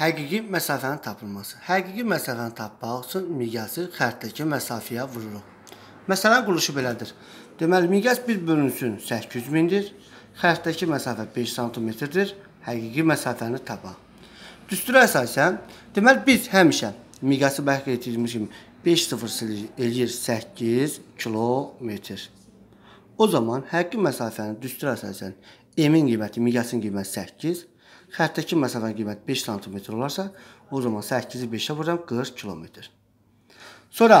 həqiqi məsafənin tapılması. Həqiqi məsafəni tapmaq üçün miqyası xəttdəki məsafəyə vururuq. Məsələn quruluşu belədir. Deməli miqyas bir bölünsün 800 mindir. Xəttdəki məsafə 5 sm-dir. Həqiqi məsafəni tapaq. Düstura əsasən, deməli biz həmişə miqyası bəhq etdiyimiz kimi 5 sıfır eləyir 8 kilometr. O zaman həqiqi məsafənin düstura əsasən M-in qiyməti miqyasın qiyməti 8 Xəttdəki məsafənin qiyməti 5 sm olarsa, o zaman 8-i 5-ə vururam 40 km. Sonra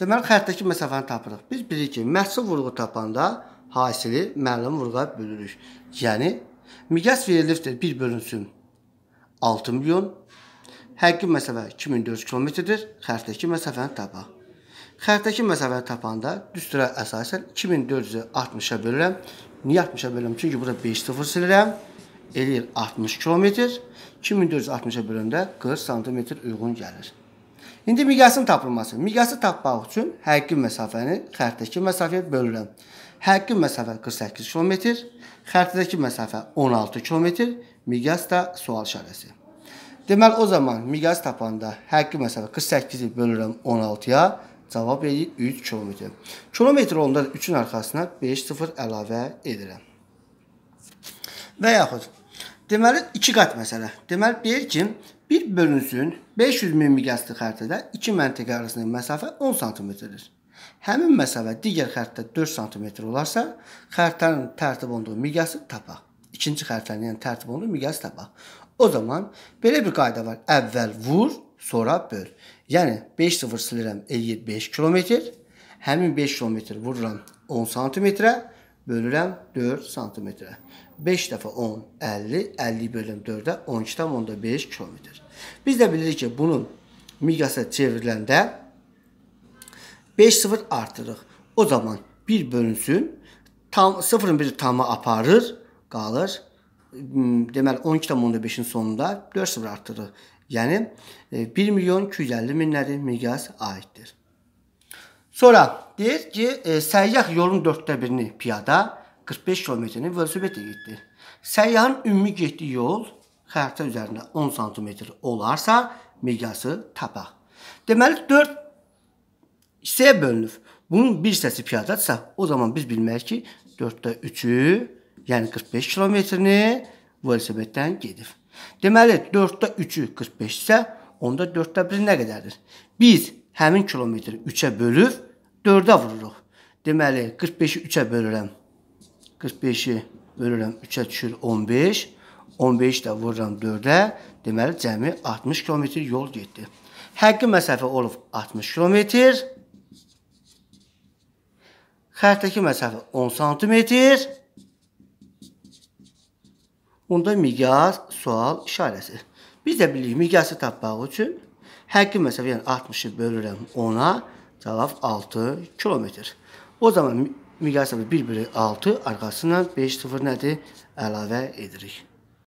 deməli xəttdəki məsafəni tapırıq. Biz bilirik ki, məhsul vurğu tapanda hasili müəllim vurğa bölürük. Yəni miqyas verilibdir 1 bölünsün 6 milyon. Həqiqi məsafə 2400 kilometrdir. Xəttdəki məsafəni tapaq. Xəttdəki məsafəni tapanda düsturə əsasən 2460-a bölürəm. Niyə 60-a bölürəm? Çünki burada 5 sıfır silirəm edir 60 km, 2460-a böləndə 40 sm uyğun gəlir. İndi miqyasın tapılması. Miqyası tapmaq üçün həqiqi məsafəni xəttdəki məsafəyə bölürəm. Həqiqi məsafə 48 km, xəttdəki məsafə 16 km, miqyas da sual işarəsi. Deməli o zaman miqyas tapanda həqiqi məsafə 48-i bölürəm 16-ya, cavab edir 3 km. Kilometr onda 3-ün arxasına 5 sıfır əlavə edirəm və yaxud deməli 2 qat məsələ. Deməli deyir ki, bir bölünsün 500 min miqyaslı xəritədə iki məntəqə arasındakı məsafə 10 sm-dir. Həmin məsafə digər xəritdə 4 sm olarsa, xəritənin tərtib olunduğu miqyası tapaq. İkinci xəritənin yəni tərtib olunduğu miqyası tapaq. O zaman belə bir qayda var. Əvvəl vur, sonra böl. Yəni 5 sıfır silirəm eləyir 5 kilometr. Həmin 5 kilometr vururam 10 santimetrə bölürəm 4 santimetrə. 5 dəfə 10 50, 50 bölürəm 4-də 12,5 kilometr. Biz də bilirik ki, bunun miqyasa çevriləndə 5 sıfır artırırıq. O zaman 1 bölünsün, tam 0-ın biri tamı aparır, qalır. Hmm, deməli 12,5-in sonunda 4 sıfır artırırıq. Yəni 1 e, milyon 250 min nədir? Miqyas aiddir. Sonra deyir ki, e, səyyah yolun 4də birini piyada 45 kilometrini velosipedlə getdi. Səyyahın ümumi getdiyi yol xəritə üzərində 10 sm olarsa, miqyası tapaq. Deməli 4 hissəyə bölünür. Bunun bir hissəsi piyadadsa, o zaman biz bilməliyik ki, 4də 3-ü, yəni 45 kilometrini velosipeddən gedib. Deməli 4də 3-ü 45 isə, onda 4də 1 nə qədərdir? Biz həmin kilometri 3-ə bölüb 4-ə vururuq. Deməli 45-i 3-ə bölürəm. 45-i bölürəm 3-ə düşür 15. 15 də vururam 4-ə. Deməli cəmi 60 km yol getdi. Həqiqi məsafə olub 60 km. Xəttdəki məsafə 10 sm. Bunda miqyas, sual işarəsi. Biz də bilirik miqyası tapmaq üçün Həqiqi məsələ, yəni 60-ı bölürəm 10-a, cavab 6 kilometr. O zaman miqyasla bir-biri 6, arxasına 5 sıfır nədir? Əlavə edirik.